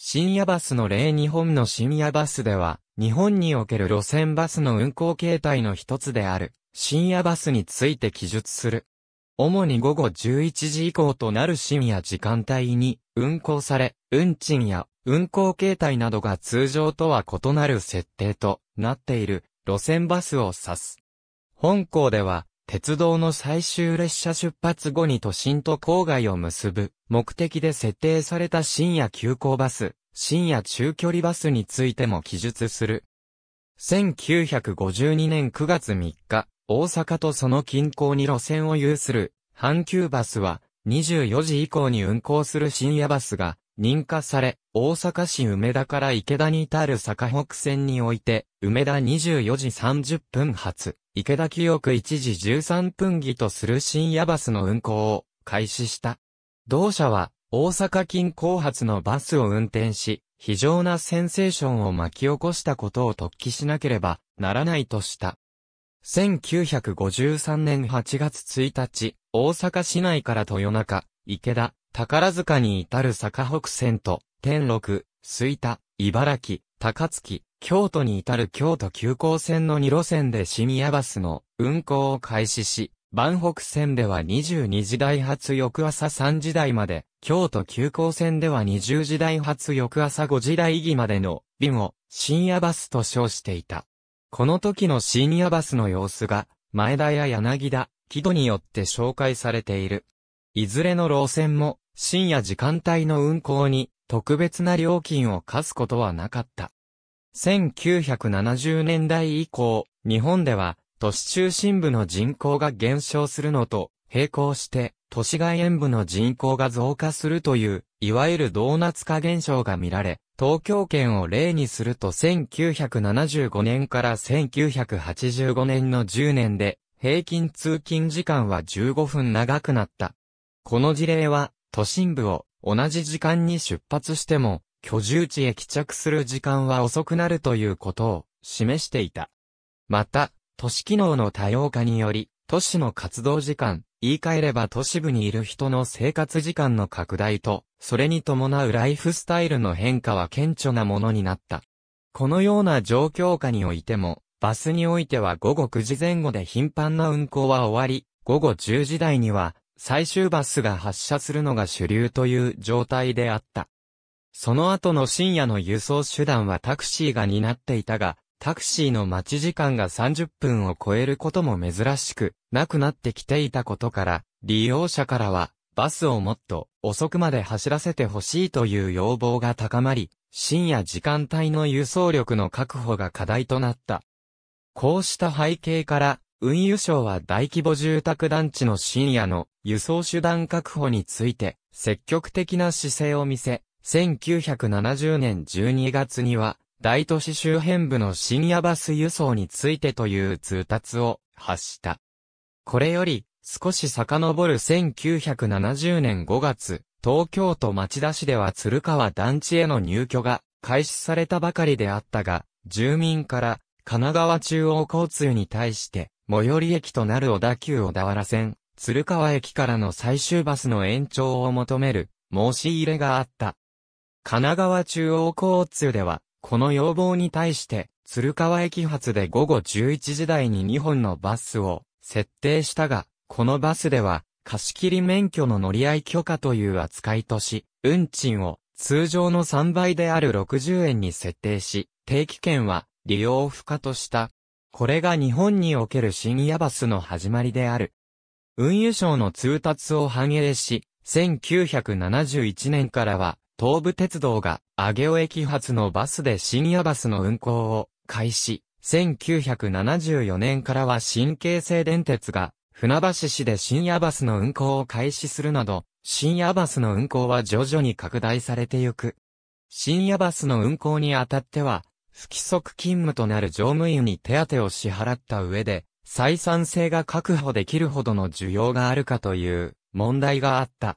深夜バスの例日本の深夜バスでは、日本における路線バスの運行形態の一つである、深夜バスについて記述する。主に午後11時以降となる深夜時間帯に運行され、運賃や運行形態などが通常とは異なる設定となっている路線バスを指す。本校では鉄道の最終列車出発後に都心と郊外を結ぶ目的で設定された深夜急行バス、深夜中距離バスについても記述する。1952年9月3日、大阪とその近郊に路線を有する阪急バスは24時以降に運行する深夜バスが認可され、大阪市梅田から池田に至る坂北線において、梅田24時30分発、池田記憶1時13分儀とする深夜バスの運行を開始した。同社は、大阪近郊発のバスを運転し、非常なセンセーションを巻き起こしたことを突起しなければならないとした。1953年8月1日、大阪市内から豊中、池田、宝塚に至る坂北線と、天禄、吹田、茨城、高槻、京都に至る京都急行線の2路線でシニアバスの運行を開始し、万北線では22時台発翌朝3時台まで、京都急行線では20時台発翌朝5時台ぎまでの便を深夜バスと称していた。この時の深夜バスの様子が、前田や柳田、木戸によって紹介されている。いずれの路線も深夜時間帯の運行に特別な料金を課すことはなかった。1970年代以降、日本では都市中心部の人口が減少するのと並行して都市外縁部の人口が増加するという、いわゆるドーナツ化現象が見られ、東京圏を例にすると1975年から1985年の10年で、平均通勤時間は15分長くなった。この事例は、都心部を同じ時間に出発しても、居住地へ帰着する時間は遅くなるということを示していた。また、都市機能の多様化により、都市の活動時間、言い換えれば都市部にいる人の生活時間の拡大と、それに伴うライフスタイルの変化は顕著なものになった。このような状況下においても、バスにおいては午後9時前後で頻繁な運行は終わり、午後10時台には最終バスが発車するのが主流という状態であった。その後の深夜の輸送手段はタクシーが担っていたが、タクシーの待ち時間が30分を超えることも珍しくなくなってきていたことから、利用者からはバスをもっと遅くまで走らせてほしいという要望が高まり、深夜時間帯の輸送力の確保が課題となった。こうした背景から、運輸省は大規模住宅団地の深夜の輸送手段確保について積極的な姿勢を見せ、1970年12月には大都市周辺部の深夜バス輸送についてという通達を発した。これより少し遡る1970年5月、東京都町田市では鶴川団地への入居が開始されたばかりであったが、住民から神奈川中央交通に対して最寄り駅となる小田急小田原線、鶴川駅からの最終バスの延長を求める申し入れがあった。神奈川中央交通では、この要望に対して、鶴川駅発で午後11時台に2本のバスを設定したが、このバスでは、貸切免許の乗り合い許可という扱いとし、運賃を通常の3倍である60円に設定し、定期券は利用不可とした。これが日本における深夜バスの始まりである。運輸省の通達を反映し、1971年からは、東武鉄道が、上尾駅発のバスで深夜バスの運行を開始。1974年からは新京成電鉄が、船橋市で深夜バスの運行を開始するなど、深夜バスの運行は徐々に拡大されてゆく。深夜バスの運行にあたっては、不規則勤務となる乗務員に手当を支払った上で、採算性が確保できるほどの需要があるかという問題があった。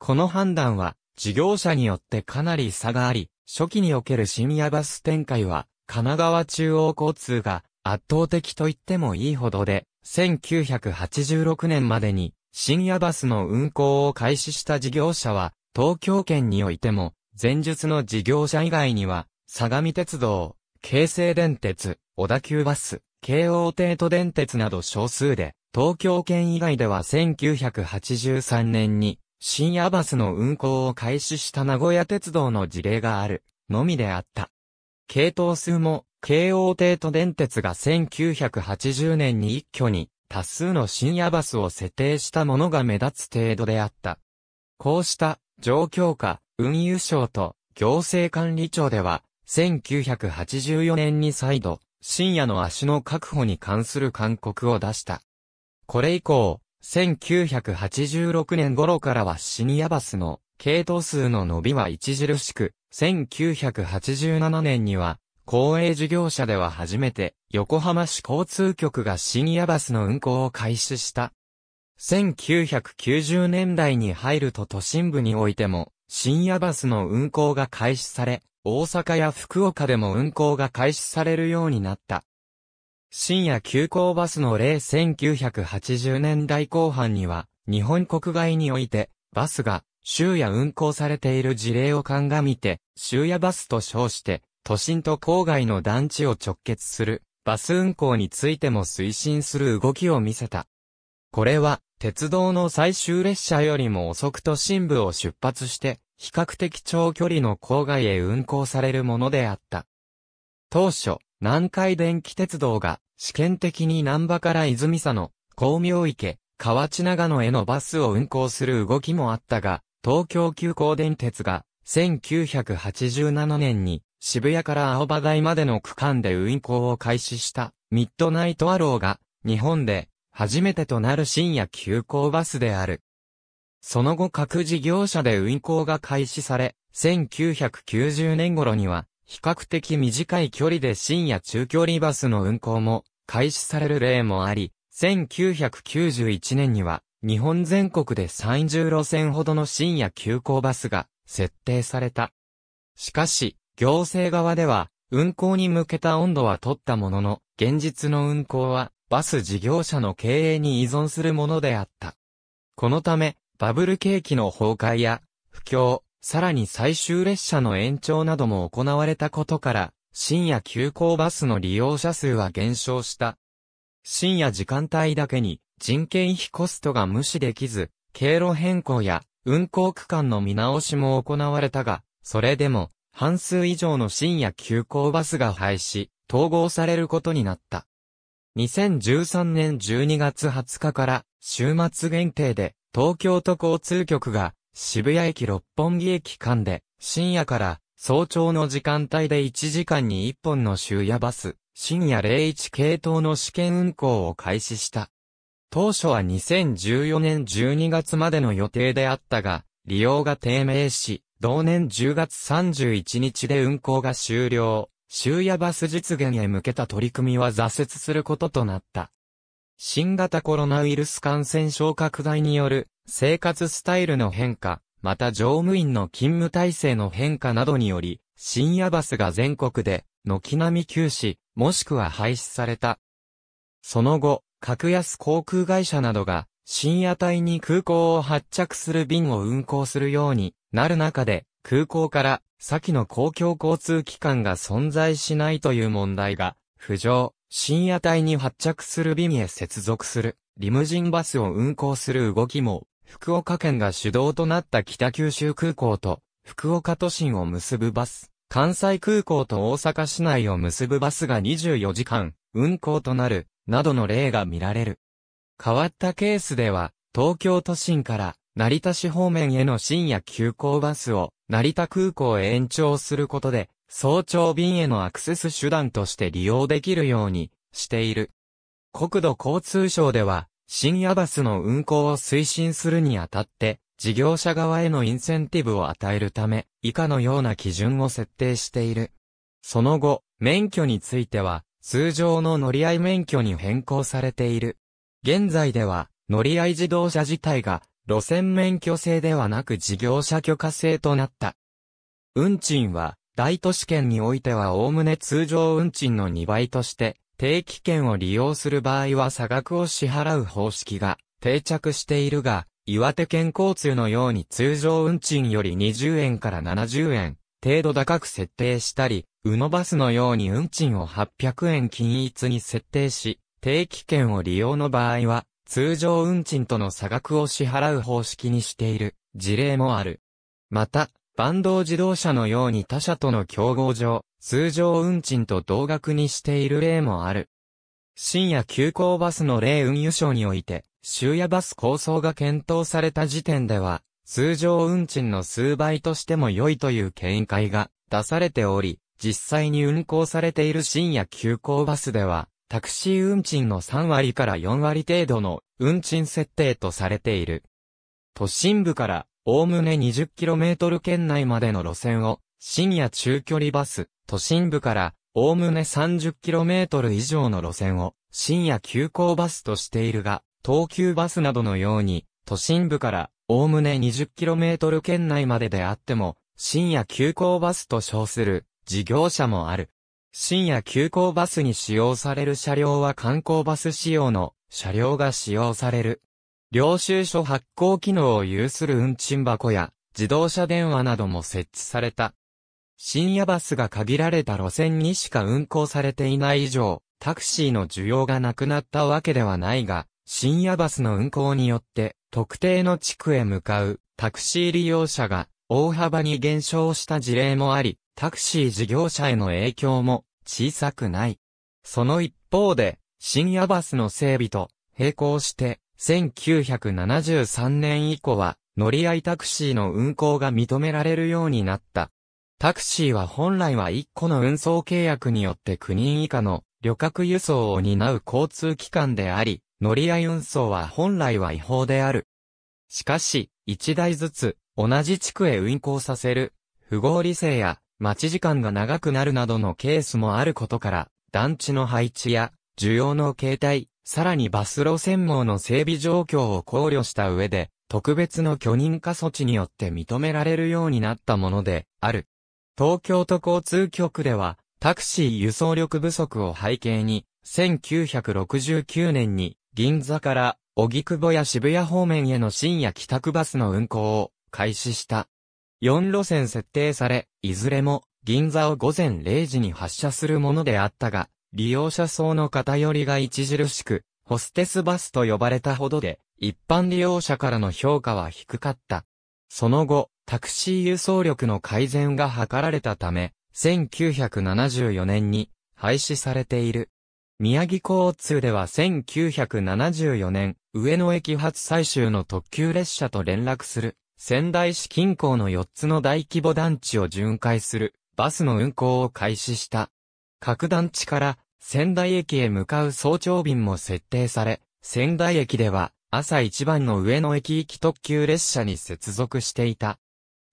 この判断は事業者によってかなり差があり、初期における深夜バス展開は神奈川中央交通が圧倒的と言ってもいいほどで、1986年までに深夜バスの運行を開始した事業者は東京圏においても前述の事業者以外には相模鉄道、京成電鉄、小田急バス、京王帝都電鉄など少数で、東京圏以外では1983年に、深夜バスの運行を開始した名古屋鉄道の事例がある、のみであった。系統数も、京王帝都電鉄が1980年に一挙に、多数の深夜バスを設定したものが目立つ程度であった。こうした、状況下、運輸省と行政管理庁では、1984年に再度、深夜の足の確保に関する勧告を出した。これ以降、1986年頃からはシニアバスの系統数の伸びは著しく、1987年には、公営事業者では初めて、横浜市交通局がシニアバスの運行を開始した。1990年代に入ると都心部においても、深夜バスの運行が開始され、大阪や福岡でも運行が開始されるようになった。深夜急行バスの例1980年代後半には、日本国外において、バスが、終夜運行されている事例を鑑みて、終夜バスと称して、都心と郊外の団地を直結する、バス運行についても推進する動きを見せた。これは、鉄道の最終列車よりも遅く都心部を出発して、比較的長距離の郊外へ運行されるものであった。当初、南海電気鉄道が試験的に南波から泉佐野、光明池、河内長野へのバスを運行する動きもあったが、東京急行電鉄が1987年に渋谷から青葉台までの区間で運行を開始したミッドナイトアローが日本で初めてとなる深夜急行バスである。その後各事業者で運行が開始され、1990年頃には、比較的短い距離で深夜中距離バスの運行も開始される例もあり、1991年には日本全国で30路線ほどの深夜急行バスが設定された。しかし、行政側では運行に向けた温度は取ったものの、現実の運行はバス事業者の経営に依存するものであった。このため、バブル景気の崩壊や、不況、さらに最終列車の延長なども行われたことから、深夜急行バスの利用者数は減少した。深夜時間帯だけに人件費コストが無視できず、経路変更や運行区間の見直しも行われたが、それでも半数以上の深夜急行バスが廃止、統合されることになった。2013年12月20日から週末限定で東京都交通局が渋谷駅六本木駅間で深夜から早朝の時間帯で1時間に1本の終夜バス深夜01系統の試験運行を開始した。当初は2014年12月までの予定であったが、利用が低迷し、同年10月31日で運行が終了。終夜バス実現へ向けた取り組みは挫折することとなった。新型コロナウイルス感染症拡大による生活スタイルの変化、また乗務員の勤務体制の変化などにより、深夜バスが全国で軒並み休止、もしくは廃止された。その後、格安航空会社などが深夜帯に空港を発着する便を運航するようになる中で、空港から先の公共交通機関が存在しないという問題が浮上、深夜帯に発着する便へ接続するリムジンバスを運行する動きも、福岡県が主導となった北九州空港と福岡都心を結ぶバス、関西空港と大阪市内を結ぶバスが24時間運行となる、などの例が見られる。変わったケースでは、東京都心から成田市方面への深夜急行バスを成田空港へ延長することで、早朝便へのアクセス手段として利用できるようにしている。国土交通省では、深夜バスの運行を推進するにあたって、事業者側へのインセンティブを与えるため、以下のような基準を設定している。その後、免許については、通常の乗り合い免許に変更されている。現在では、乗り合い自動車自体が路線免許制ではなく事業者許可制となった。運賃は、大都市圏においてはおおむね通常運賃の2倍として、定期券を利用する場合は差額を支払う方式が定着しているが、岩手県交通のように通常運賃より20円から70円程度高く設定したり、宇野バスのように運賃を800円均一に設定し、定期券を利用の場合は通常運賃との差額を支払う方式にしている事例もある。また、万動自動車のように他社との競合上、通常運賃と同額にしている例もある。深夜急行バスの例運輸省において、終夜バス構想が検討された時点では、通常運賃の数倍としても良いという見解が出されており、実際に運行されている深夜急行バスでは、タクシー運賃の3割から4割程度の運賃設定とされている。都心部からおおむね 20km 圏内までの路線を深夜中距離バス、都心部からおおむね 30km 以上の路線を深夜急行バスとしているが、東急バスなどのように都心部からおおむね 20km 圏内までであっても深夜急行バスと称する事業者もある。深夜急行バスに使用される車両は観光バス仕様の車両が使用される。領収書発行機能を有する運賃箱や自動車電話なども設置された。深夜バスが限られた路線にしか運行されていない以上、タクシーの需要がなくなったわけではないが、深夜バスの運行によって特定の地区へ向かうタクシー利用者が大幅に減少した事例もあり、タクシー事業者への影響も小さくない。その一方で、深夜バスの整備と並行して、1973年以降は乗り合いタクシーの運行が認められるようになった。タクシーは本来は1個の運送契約によって9人以下の旅客輸送を担う交通機関であり、乗り合い運送は本来は違法である。しかし、1台ずつ同じ地区へ運行させる不合理性や待ち時間が長くなるなどのケースもあることから、団地の配置や、需要の形態、さらにバス路線網の整備状況を考慮した上で、特別の許認可措置によって認められるようになったもので、ある。東京都交通局では、タクシー輸送力不足を背景に、1969年に、銀座から、小久窪や渋谷方面への深夜帰宅バスの運行を開始した。4路線設定され、いずれも銀座を午前0時に発車するものであったが、利用者層の偏りが著しく、ホステスバスと呼ばれたほどで、一般利用者からの評価は低かった。その後、タクシー輸送力の改善が図られたため、1974年に廃止されている。宮城交通では1974年、上野駅発最終の特急列車と連絡する仙台市近郊の4つの大規模団地を巡回するバスの運行を開始した。各団地から仙台駅へ向かう早朝便も設定され、仙台駅では朝一番の上野駅行き特急列車に接続していた。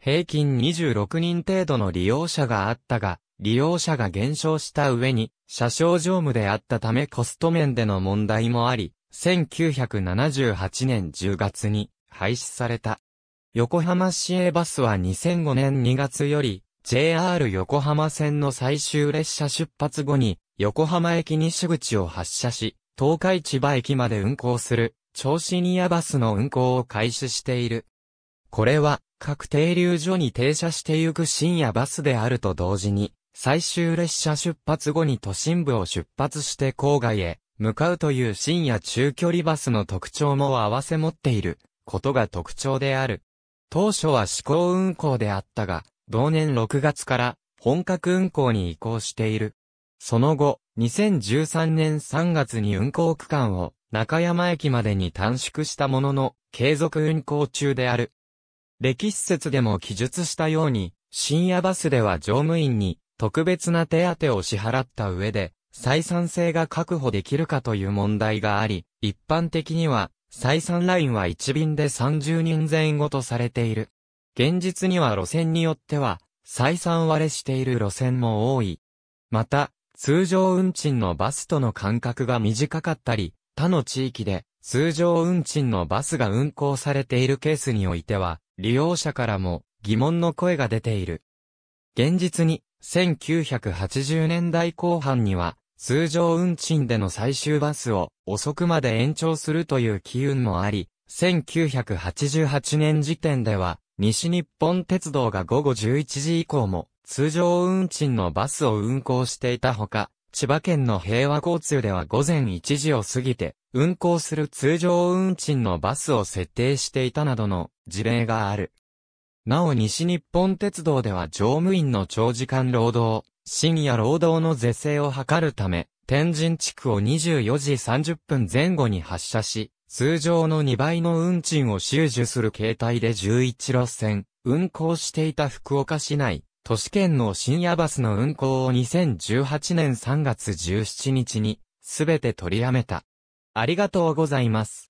平均26人程度の利用者があったが、利用者が減少した上に、車掌乗務であったためコスト面での問題もあり、1978年10月に廃止された。横浜市営バスは2005年2月より、JR 横浜線の最終列車出発後に、横浜駅西口を発車し、東海千葉駅まで運行する、超シニアバスの運行を開始している。これは、各停留所に停車してゆく深夜バスであると同時に、最終列車出発後に都心部を出発して郊外へ向かうという深夜中距離バスの特徴も合わせ持っていることが特徴である。当初は試行運行であったが、同年6月から本格運行に移行している。その後、2013年3月に運行区間を中山駅までに短縮したものの、継続運行中である。歴史説でも記述したように、深夜バスでは乗務員に特別な手当を支払った上で、採算性が確保できるかという問題があり、一般的には採算ラインは1便で30人前後とされている。現実には路線によっては、採算割れしている路線も多い。また、通常運賃のバスとの間隔が短かったり、他の地域で通常運賃のバスが運行されているケースにおいては、利用者からも疑問の声が出ている。現実に、1980年代後半には、通常運賃での最終バスを遅くまで延長するという機運もあり、1988年時点では、西日本鉄道が午後11時以降も、通常運賃のバスを運行していたほか、千葉県の平和交通では午前1時を過ぎて、運行する通常運賃のバスを設定していたなどの事例がある。なお西日本鉄道では乗務員の長時間労働、深夜労働の是正を図るため、天神地区を24時30分前後に発車し、通常の2倍の運賃を収受する形態で11路線、運行していた福岡市内、都市圏の深夜バスの運行を2018年3月17日に、すべて取りやめた。ありがとうございます。